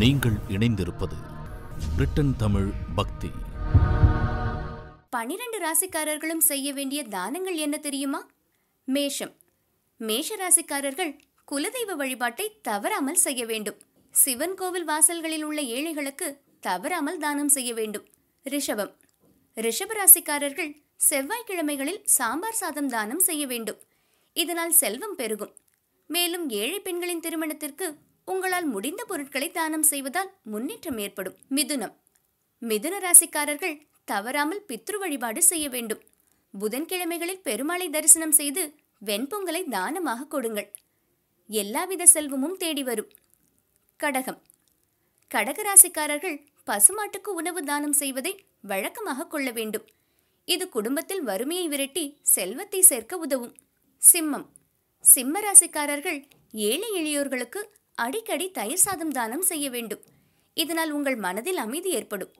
நீங்கள் இணைந்திருப்பது பிரிட்டன் தமிழ் பக்தி பனிரெண்டு ராசிக்காரர்களும் செய்ய வேண்டிய தானங்கள் என்ன தெரியுமா மேஷம் மேஷ ராசிக்காரர்கள் குலதெய்வ வழிபாட்டை தவறாமல் செய்ய வேண்டும் சிவன் கோவில் வாசல்களில் உள்ள ஏழைகளுக்கு தவறாமல் தானம் செய்ய வேண்டும் ரிஷபம் ரிஷப ராசிக்காரர்கள் செவ்வாய்க்கிழமைகளில் சாம்பார் சாதம் தானம் செய்ய வேண்டும் இதனால் செல்வம் பெருகும் மேலும் ஏழை பெண்களின் திருமணத்திற்கு உங்களால் முடிந்த பொருட்களை தானம் செய்வதால் முன்னேற்றம் ஏற்படும் மிதுனம் மிதுன ராசிக்காரர்கள் தவறாமல் பித்ரு வழிபாடு செய்ய வேண்டும் புதன்கிழமைகளில் பெருமாளை தரிசனம் செய்து வெண்பொங்கலை தானமாக கொடுங்கள் எல்லாவித செல்வமும் தேடி வரும் கடகம் கடக ராசிக்காரர்கள் பசுமாட்டுக்கு உணவு தானம் செய்வதை வழக்கமாக கொள்ள வேண்டும் இது குடும்பத்தில் வறுமையை விரட்டி செல்வத்தை சேர்க்க உதவும் சிம்மம் சிம்ம ராசிக்காரர்கள் ஏழை எளியோர்களுக்கு அடிக்கடி தயிர் சாதம் தானம் செய்ய வேண்டும் இதனால் உங்கள் மனதில் அமைதி ஏற்படும்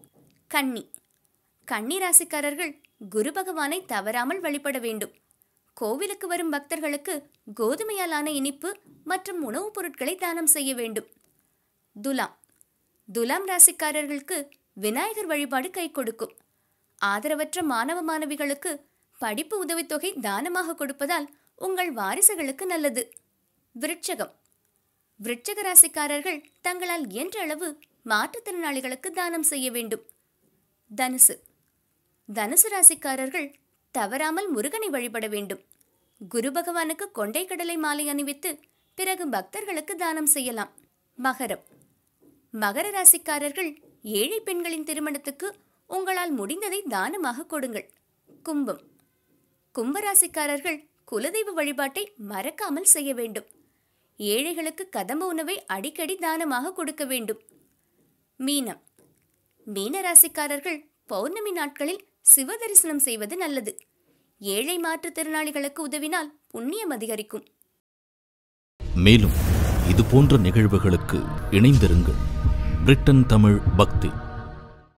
கன்னி கன்னி ராசிக்காரர்கள் குரு பகவானை தவறாமல் வழிபட வேண்டும் கோவிலுக்கு வரும் பக்தர்களுக்கு கோதுமையாலான இனிப்பு மற்றும் உணவுப் பொருட்களை தானம் செய்ய வேண்டும் துலாம் துலாம் ராசிக்காரர்களுக்கு விநாயகர் வழிபாடு கை கொடுக்கும் ஆதரவற்ற மாணவ மாணவிகளுக்கு படிப்பு உதவித்தொகை தானமாக கொடுப்பதால் உங்கள் வாரிசுகளுக்கு நல்லது விருட்சகம் விருட்சக ராசிக்காரர்கள் தங்களால் இயன்ற அளவு மாற்றுத்திறனாளிகளுக்கு தானம் செய்ய வேண்டும் தனுசு தனுசு ராசிக்காரர்கள் தவறாமல் முருகனை வழிபட வேண்டும் குரு பகவானுக்கு கொண்டை கடலை மாலை அணிவித்து பிறகு பக்தர்களுக்கு தானம் செய்யலாம் மகரம் மகர ராசிக்காரர்கள் ஏழை பெண்களின் திருமணத்துக்கு உங்களால் முடிந்ததை தானமாக கொடுங்கள் கும்பம் கும்பராசிக்காரர்கள் குலதெய்வ வழிபாட்டை மறக்காமல் செய்ய வேண்டும் ஏழைகளுக்கு கதம்ப உணவை அடிக்கடி தானமாக கொடுக்க வேண்டும் மீனம் மீன ராசிக்காரர்கள் பௌர்ணமி நாட்களில் சிவ தரிசனம் செய்வது நல்லது ஏழை மாற்றுத்திறனாளிகளுக்கு உதவினால் புண்ணியம் அதிகரிக்கும் மேலும் இது போன்ற நிகழ்வுகளுக்கு இணைந்திருங்கள் பிரிட்டன் தமிழ் பக்தி